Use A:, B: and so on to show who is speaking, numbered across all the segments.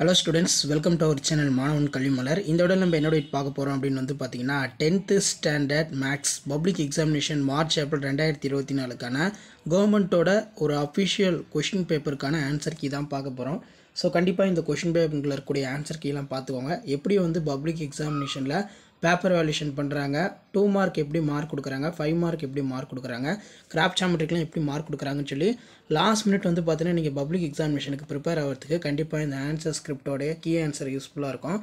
A: hello students welcome to our channel மாணவன் கல்விமலர் இந்த விட நம்ம என்னோட பார்க்க போகிறோம் அப்படின்னு வந்து பார்த்தீங்கன்னா tenth standard maths public examination March April ரெண்டாயிரத்தி இருபத்தி நாலுக்கான கவர்மெண்ட்டோட ஒரு அஃபிஷியல் கொஷின் பேப்பருக்கான ஆன்சர் கீ தான் பார்க்க போகிறோம் ஸோ கண்டிப்பாக இந்த கொஷின் பேப்பரில் இருக்கக்கூடிய ஆன்சர் கீலாம் பார்த்துக்கோங்க எப்படி வந்து பப்ளிக் எக்ஸாமினேஷனில் பேப்பர் வேல்யூஷன் பண்ணுறாங்க டூ மார்க் எப்படி மார்க் கொடுக்குறாங்க ஃபைவ் மார்க் எப்படி மார்க் கொடுக்குறாங்க கிராஃப்ட் ஜாமெட்ரிக்லாம் எப்படி மார்க் கொடுக்குறாங்கன்னு சொல்லி லாஸ்ட் மினிட் வந்து பார்த்தீங்கன்னா நீங்கள் பப்ளிக் எக்ஸாமினேஷனுக்கு ப்ரிப்பேர் ஆகிறதுக்கு கண்டிப்பாக இந்த ஆன்சர் ஸ்கிரிப்டோடைய கீ ஆன்சர் யூஸ்ஃபுல்லாக இருக்கும்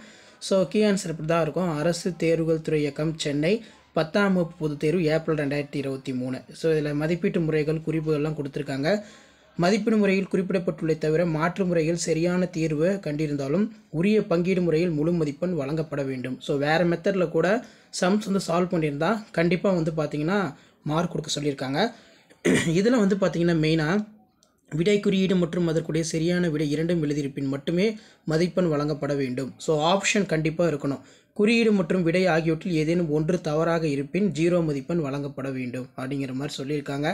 A: ஸோ கீ ஆன்சர் இப்படி தான் இருக்கும் அரசு தேர்வுகள் துறை இயக்கம் சென்னை பத்தாம் வகுப்பு பொதுத்தேர்வு ஏப்ரல் ரெண்டாயிரத்தி இருபத்தி மூணு ஸோ இதில் மதிப்பீட்டு முறைகள் குறிப்புகள்லாம் கொடுத்துருக்காங்க மதிப்பீடு முறையில் குறிப்பிடப்பட்டுள்ளதை தவிர மாற்று முறையில் சரியான தீர்வு கண்டிருந்தாலும் உரிய பங்கீடு முறையில் முழு மதிப்பெண் வழங்கப்பட வேண்டும் ஸோ வேறு மெத்தடில் கூட சம்ஸ் வந்து சால்வ் பண்ணியிருந்தா கண்டிப்பாக வந்து பார்த்திங்கன்னா மார்க் கொடுக்க சொல்லியிருக்காங்க இதில் வந்து பார்த்திங்கன்னா மெயினாக விடை குறியீடு மற்றும் அதற்குடைய சரியான விடை இரண்டும் எழுதியிருப்பின் மட்டுமே மதிப்பெண் வழங்கப்பட வேண்டும் ஸோ ஆப்ஷன் கண்டிப்பாக இருக்கணும் குறியீடு மற்றும் விடை ஆகியவற்றில் ஏதேனும் ஒன்று தவறாக இருப்பின் ஜீரோ மதிப்பெண் வழங்கப்பட வேண்டும் அப்படிங்கிற மாதிரி சொல்லியிருக்காங்க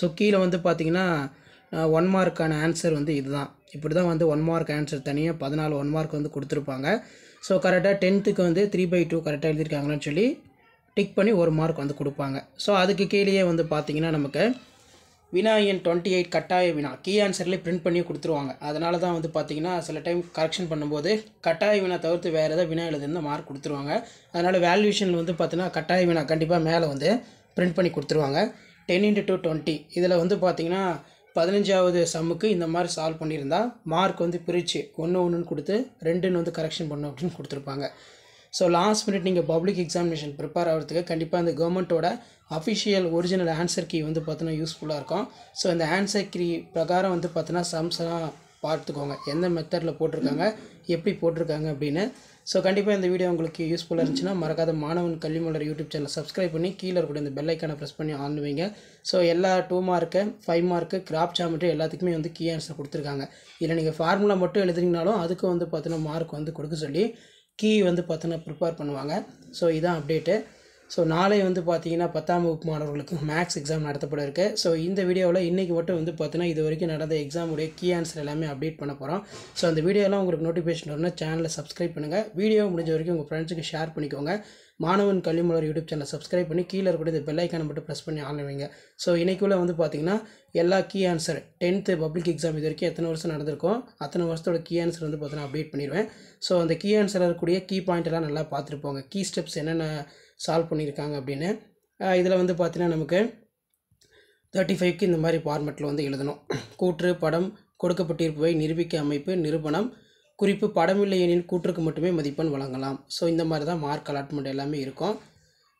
A: ஸோ கீழே வந்து பார்த்திங்கன்னா ஒன் மார்க்கான ஆன்சர் வந்து இதுதான் இப்படி தான் வந்து ஒன் மார்க் ஆன்சர் தனியாக பதினாலு ஒன் மார்க் வந்து கொடுத்துருப்பாங்க ஸோ கரெக்டாக டென்த்துக்கு வந்து த்ரீ பை டூ கரெக்டாக எழுதியிருக்காங்களான்னு சொல்லி டிக் பண்ணி ஒரு மார்க் வந்து கொடுப்பாங்க ஸோ அதுக்கு கீழேயே வந்து பார்த்திங்கன்னா நமக்கு வினா எண் டுவெண்ட்டி எயிட் கட்டாய வினா கீ ஆன்சர்லேயே பிரிண்ட் பண்ணி கொடுத்துருவாங்க அதனால தான் வந்து பார்த்திங்கன்னா சில டைம் கரெக்ஷன் பண்ணும்போது கட்டாய வினா தவிர்த்து வேறு ஏதாவது வினா எழுதுன்னு மார்க் கொடுத்துருவாங்க அதனால் வேல்யூஷன் வந்து பார்த்திங்கன்னா கட்டாய வினா கண்டிப்பாக மேலே வந்து பிரிண்ட் பண்ணி கொடுத்துருவாங்க டென் இன்ட்டு டூ டுவெண்ட்டி இதில் வந்து பார்த்திங்கன்னா பதினஞ்சாவது சம்முக்கு இந்த மாதிரி சால்வ் பண்ணியிருந்தா மார்க் வந்து பிரித்து ஒன்று ஒன்றுன்னு கொடுத்து ரெண்டுன்னு வந்து கரெக்ஷன் பண்ணும் அப்படின்னு கொடுத்துருப்பாங்க ஸோ லாஸ்ட் மினிட் நீங்கள் பப்ளிக் எக்ஸாமினேஷன் ப்ரிப்பேர் ஆகிறதுக்கு கண்டிப்பாக அந்த கவர்மெண்ட்டோட அஃபிஷியல் ஒரிஜினல் ஆன்சர் கீ வந்து பார்த்தோன்னா யூஸ்ஃபுல்லாக இருக்கும் ஸோ இந்த ஆன்சர் கீ பிரகாரம் வந்து பார்த்தோன்னா சம்ஸ்லாம் பார்த்துக்கோங்க எந்த மெத்தடில் போட்டிருக்காங்க எப்படி போட்டிருக்காங்க அப்படின்னு ஸோ கண்டிப்பாக இந்த வீடியோ உங்களுக்கு யூஸ்ஃபுல்லாக இருந்துச்சுன்னா மறக்காத மாணவன் கல்விமலர் யூடியூப் சேனல் சப்ஸ்கிரைப் பண்ணி கீழே கூட இந்த பெல்லைக்கான ப்ரெஸ் பண்ணி ஆண்டுவீங்க ஸோ எல்லா two mark five mark graph geometry எல்லாத்துக்குமே வந்து கீ ஆன்சர் கொடுத்துருக்காங்க இதில் நீங்கள் ஃபார்முலா மட்டும் எழுதுறீங்கனாலும் அதுக்கு வந்து பார்த்தீங்கன்னா மார்க் வந்து கொடுக்க சொல்லி கீ வந்து பார்த்தீங்கன்னா ப்ரிப்பேர் பண்ணுவாங்க ஸோ இதான் அப்டேட்டு ஸோ நாளை வந்து பார்த்தீங்கன்னா பத்தாம் வகுப்பு மாணவர்களுக்கு மேக்ஸ் எக்ஸாம் நடத்தப்பட இருக்கு ஸோ இந்த வீடியோவில் இன்றைக்கி மட்டும் வந்து பார்த்தீங்கன்னா இது வரைக்கும் நடந்த எக்ஸாமுடைய கீ ஆன்சர் எல்லாமே அப்டேட் பண்ண போகிறோம் ஸோ அந்த வீடியோலாம் உங்களுக்கு நோட்டிஃபிகேஷன் வரணும் சேனலை சப்ஸ்கிரைப் பண்ணுங்கள் வீடியோ முடிஞ்ச வரைக்கும் உங்கள் ஃப்ரெண்ட்ஸுக்கு ஷேர் பண்ணிக்கோங்க மாணவன் கல்விமலர் யூடியூப் சேனலை சப்ஸ்கிரைப் பண்ணி கீழே இருக்கிற இந்த பெல்லைக்கான மட்டும் ப்ரெஸ் பண்ணி ஆன் வைங்க ஸோ இன்றைக்குள்ளே வந்து பார்த்திங்கன்னா எல்லா key answer tenth public exam இது வரைக்கும் எத்தனை வருஷம் நடந்திருக்கும் அத்தனை வருஷத்தோட கீ ஆன்சர் வந்து பார்த்தீங்கன்னா அப்டேட் பண்ணிடுவேன் ஸோ அந்த கீ ஆன்சர் இருக்கக்கூடிய கீ பாயிண்ட் எல்லாம் நல்லா பார்த்துருப்போங்க கீ ஸ்டெப்ஸ் என்னென்ன சால்வ் பண்ணியிருக்காங்க அப்படின்னு இதில் வந்து பார்த்தீங்கன்னா நமக்கு தேர்ட்டி ஃபைவ்க்கு இந்த மாதிரி ஃபார்மெட்டில் வந்து எழுதணும் கூற்று படம் கொடுக்கப்பட்டிருப்பவை நிரூபிக்க அமைப்பு நிறுவனம் குறிப்பு படம் இல்லை எனில் கூற்றுக்கு மட்டுமே மதிப்பெண் வழங்கலாம் ஸோ இந்த மாதிரி தான் மார்க் அலாட்மெண்ட் எல்லாமே இருக்கும்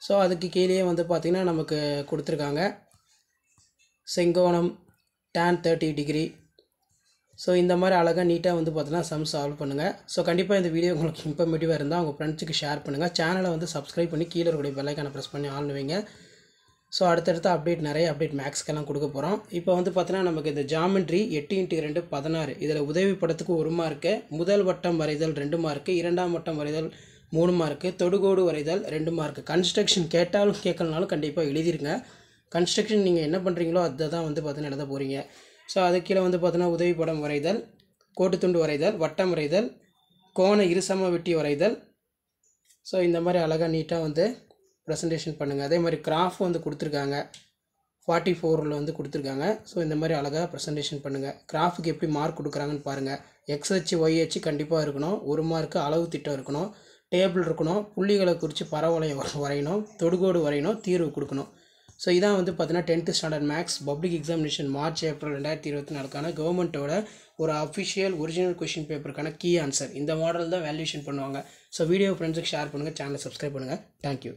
A: ஸோ அதுக்கு கீழேயே வந்து பார்த்திங்கன்னா நமக்கு கொடுத்துருக்காங்க செங்கோணம் டேன் தேர்ட்டி டிகிரி ஸோ இந்த மாதிரி அழகாக நீட்டாக வந்து பார்த்தீங்கன்னா சம் சால்வ் பண்ணுங்கள் ஸோ கண்டிப்பாக இந்த வீடியோ உங்களுக்கு இன்ஃபர்மேட்டிவாக இருந்தால் உங்கள் ஃப்ரெண்ட்ஸுக்கு ஷேர் பண்ணுங்கள் சேனலை வந்து சப்ஸ்கிரைப் பண்ணி கீழே இருக்கக்கூடிய பெல்லைக்கான ப்ரெஸ் பண்ணி ஆள்னுவீங்க ஸோ அடுத்தடுத்த அப்டேட் நிறைய அப்டேட் மேக்ஸ்க்கெல்லாம் கொடுக்க போகிறோம் இப்போ வந்து பார்த்தீங்கன்னா நமக்கு இந்த ஜாமெண்ட்ரி எட்டு இன்ட்டு ரெண்டு பதினாறு இதில் உதவி படத்துக்கு ஒரு மார்க்கு முதல் வட்டம் வரைதல் ரெண்டு மார்க்கு இரண்டாம் வட்டம் வரைதல் மூணு மார்க்கு தொடுகோடு வரைதல் ரெண்டு மார்க்கு கன்ஸ்ட்ரக்ஷன் கேட்டாலும் கேட்கலனாலும் கண்டிப்பாக எழுதிருங்க கன்ஸ்ட்ரக்ஷன் நீங்கள் என்ன பண்ணுறீங்களோ அதை தான் வந்து பார்த்தீங்கன்னா எழுத போகிறீங்க ஸோ அது கீழே வந்து பார்த்தோன்னா உதவி படம் வரைதல் கோட்டுத்துண்டு வரைதல் வட்டம் வரைதல் கோண இருசம வெட்டி வரைதல் ஸோ இந்த மாதிரி அழகாக நீட்டாக வந்து ப்ரெசன்டேஷன் பண்ணுங்கள் அதே மாதிரி கிராஃப் வந்து கொடுத்துருக்காங்க ஃபார்ட்டி ஃபோரில் வந்து கொடுத்துருக்காங்க ஸோ இந்த மாதிரி அழகாக ப்ரெசன்டேஷன் பண்ணுங்கள் கிராஃபுக்கு எப்படி மார்க் கொடுக்குறாங்கன்னு பாருங்கள் எக்ஸ் ஹச்சு ஒய் ஹச்சு கண்டிப்பாக இருக்கணும் ஒரு மார்க்கு அளவு திட்டம் இருக்கணும் டேபிள் இருக்கணும் புள்ளிகளை குறித்து பரவலையை வரையணும் தொடுகோடு வரையணும் தீர்வு கொடுக்கணும் ஸோ இதான் வந்து பார்த்தீங்கன்னா tenth standard maths public examination March April ரெண்டாயிரத்தி இருபத்தி நாலுக்கான கவர்மெண்ட்டோட ஒரு அஃபிஷியல் ஒரிஜினல் கொஷின் பேப்பருக்கான கீ ஆன்சர் இந்த மாடல் தான் வேல்யூஷன் பண்ணுவாங்க ஸோ வீடியோ ஃப்ரெண்ட்ஸுக்கு ஷேர் பண்ணுங்கள் சேனலை சப்ஸ்கிரைப் பண்ணுங்கள் தேங்க்யூ